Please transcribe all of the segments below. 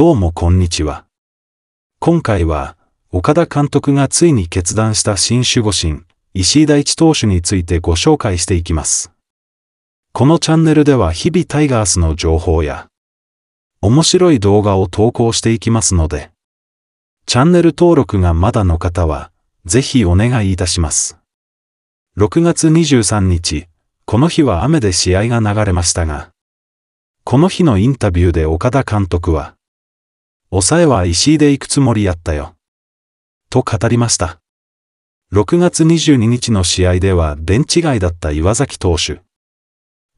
どうもこんにちは。今回は、岡田監督がついに決断した新守護神、石井大地投手についてご紹介していきます。このチャンネルでは日々タイガースの情報や、面白い動画を投稿していきますので、チャンネル登録がまだの方は、ぜひお願いいたします。6月23日、この日は雨で試合が流れましたが、この日のインタビューで岡田監督は、抑えは石井で行くつもりやったよ。と語りました。6月22日の試合ではベンチ外だった岩崎投手。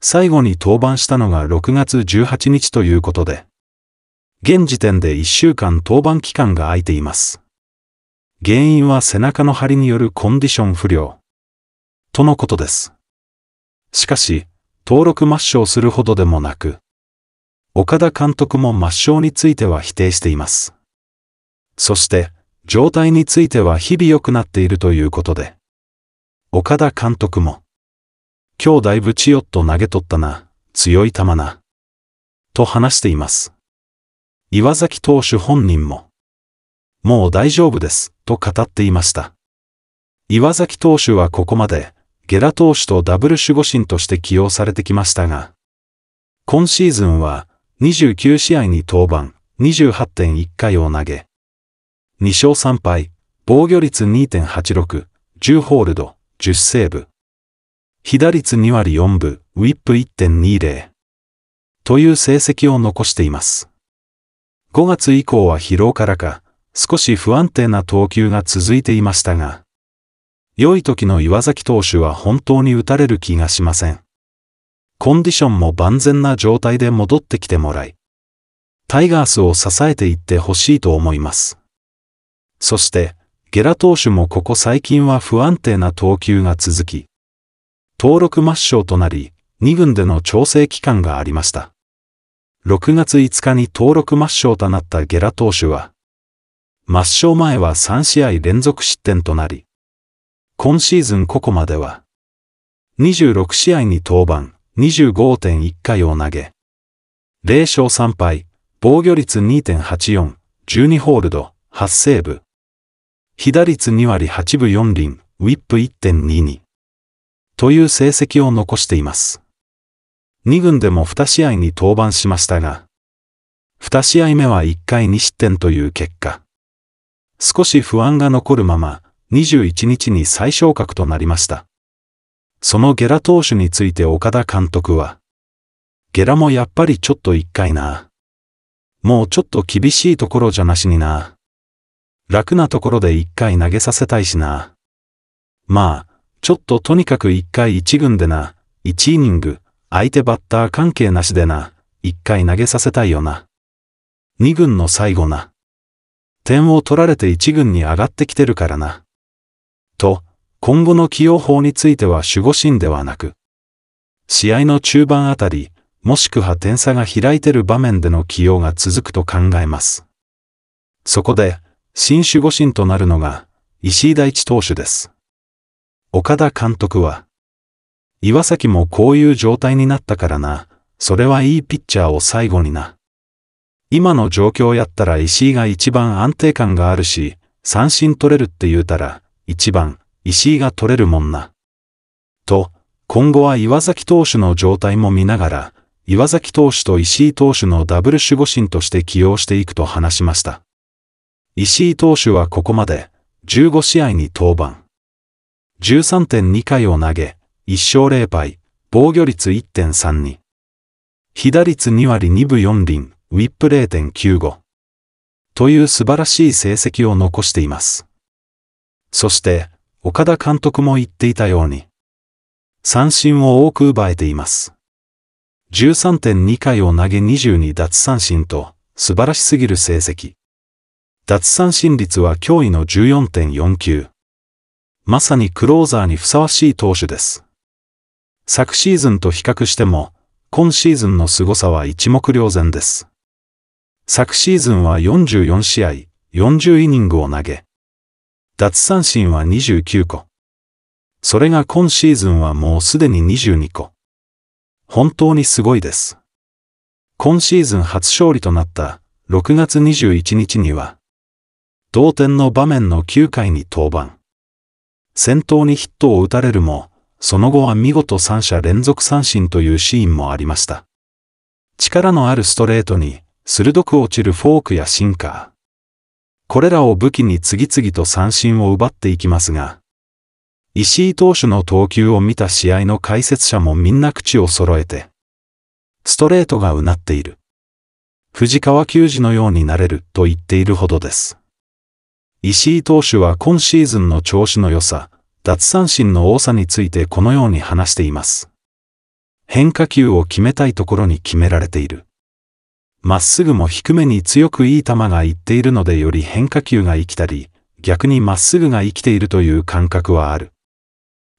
最後に登板したのが6月18日ということで、現時点で1週間登板期間が空いています。原因は背中の張りによるコンディション不良。とのことです。しかし、登録抹消するほどでもなく、岡田監督も抹消については否定しています。そして、状態については日々良くなっているということで、岡田監督も、今日だいぶチヨッと投げ取ったな、強い球な、と話しています。岩崎投手本人も、もう大丈夫です、と語っていました。岩崎投手はここまで、ゲラ投手とダブル守護神として起用されてきましたが、今シーズンは29試合に登板、28.1回を投げ、2勝3敗、防御率2.86、10ホールド、10セーブ。被打率2割4分、ウィップ1.20。という成績を残しています。5月以降は疲労からか、少し不安定な投球が続いていましたが、良い時の岩崎投手は本当に打たれる気がしません。コンディションも万全な状態で戻ってきてもらい、タイガースを支えていってほしいと思います。そして、ゲラ投手もここ最近は不安定な投球が続き、登録抹消となり、2軍での調整期間がありました。6月5日に登録抹消となったゲラ投手は、抹消前は3試合連続失点となり、今シーズンここまでは、26試合に登板、25.1回を投げ、0勝3敗、防御率2.84、12ホールド、8セーブ。被打率2割8分4厘、ウィップ1.22。という成績を残しています。2軍でも2試合に登板しましたが、2試合目は1回2失点という結果。少し不安が残るまま、21日に再昇格となりました。そのゲラ投手について岡田監督は、ゲラもやっぱりちょっと一回な。もうちょっと厳しいところじゃなしにな。楽なところで一回投げさせたいしな。まあ、ちょっととにかく一回一軍でな、一イニング、相手バッター関係なしでな、一回投げさせたいよな。二軍の最後な。点を取られて一軍に上がってきてるからな。と、今後の起用法については守護神ではなく、試合の中盤あたり、もしくは点差が開いてる場面での起用が続くと考えます。そこで、新守護神となるのが、石井大地投手です。岡田監督は、岩崎もこういう状態になったからな、それはいいピッチャーを最後にな。今の状況やったら石井が一番安定感があるし、三振取れるって言うたら、一番石井が取れるもんな。と、今後は岩崎投手の状態も見ながら、岩崎投手と石井投手のダブル守護神として起用していくと話しました。石井投手はここまで15試合に登板。13.2回を投げ、1勝0敗、防御率1.32。被打率2割2分4厘、ウィップ0.95。という素晴らしい成績を残しています。そして、岡田監督も言っていたように、三振を多く奪えています。13.2回を投げ22奪三振と、素晴らしすぎる成績。奪三振率は驚異の14.49。まさにクローザーにふさわしい投手です。昨シーズンと比較しても、今シーズンの凄さは一目瞭然です。昨シーズンは44試合、40イニングを投げ、奪三振は29個。それが今シーズンはもうすでに22個。本当にすごいです。今シーズン初勝利となった6月21日には、同点の場面の9回に登板。先頭にヒットを打たれるも、その後は見事三者連続三振というシーンもありました。力のあるストレートに、鋭く落ちるフォークやシンカー。これらを武器に次々と三振を奪っていきますが、石井投手の投球を見た試合の解説者もみんな口を揃えて、ストレートがうなっている。藤川球児のようになれると言っているほどです。石井投手は今シーズンの調子の良さ、脱三振の多さについてこのように話しています。変化球を決めたいところに決められている。まっすぐも低めに強くいい球がいっているのでより変化球が生きたり、逆にまっすぐが生きているという感覚はある。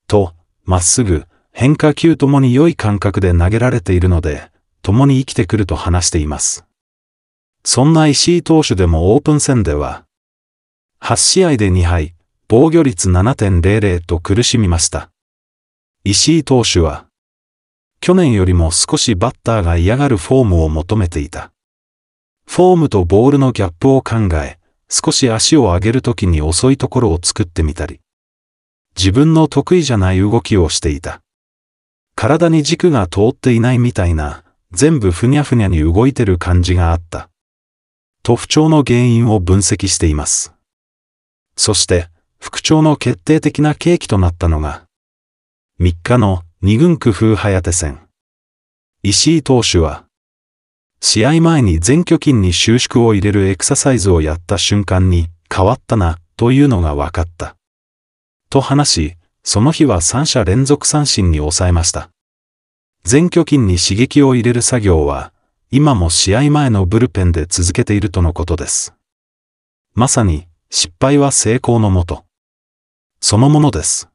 と、まっすぐ、変化球ともに良い感覚で投げられているので、共に生きてくると話しています。そんな石井投手でもオープン戦では、8試合で2敗、防御率7.00と苦しみました。石井投手は、去年よりも少しバッターが嫌がるフォームを求めていた。フォームとボールのギャップを考え、少し足を上げるときに遅いところを作ってみたり、自分の得意じゃない動きをしていた。体に軸が通っていないみたいな、全部ふにゃふにゃに動いてる感じがあった。と不調の原因を分析しています。そして、副調の決定的な契機となったのが、3日の2軍工夫早手戦。石井投手は、試合前に全巨筋に収縮を入れるエクササイズをやった瞬間に、変わったな、というのが分かった。と話し、その日は3者連続三振に抑えました。全巨筋に刺激を入れる作業は、今も試合前のブルペンで続けているとのことです。まさに、失敗は成功のもと。そのものです。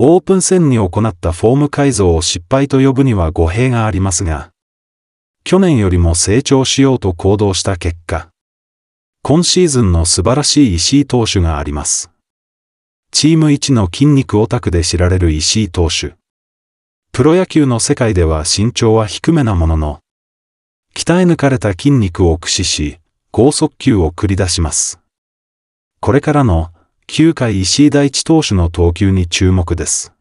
オープン戦に行ったフォーム改造を失敗と呼ぶには語弊がありますが、去年よりも成長しようと行動した結果、今シーズンの素晴らしい石井投手があります。チーム一の筋肉オタクで知られる石井投手。プロ野球の世界では身長は低めなものの、鍛え抜かれた筋肉を駆使し、高速球を繰り出します。これからの9回石井大地投手の投球に注目です。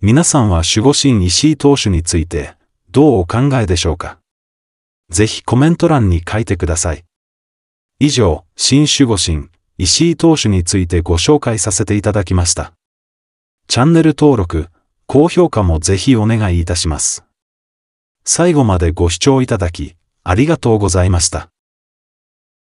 皆さんは守護神石井投手についてどうお考えでしょうかぜひコメント欄に書いてください。以上、新守護神、石井投手についてご紹介させていただきました。チャンネル登録、高評価もぜひお願いいたします。最後までご視聴いただき、ありがとうございました。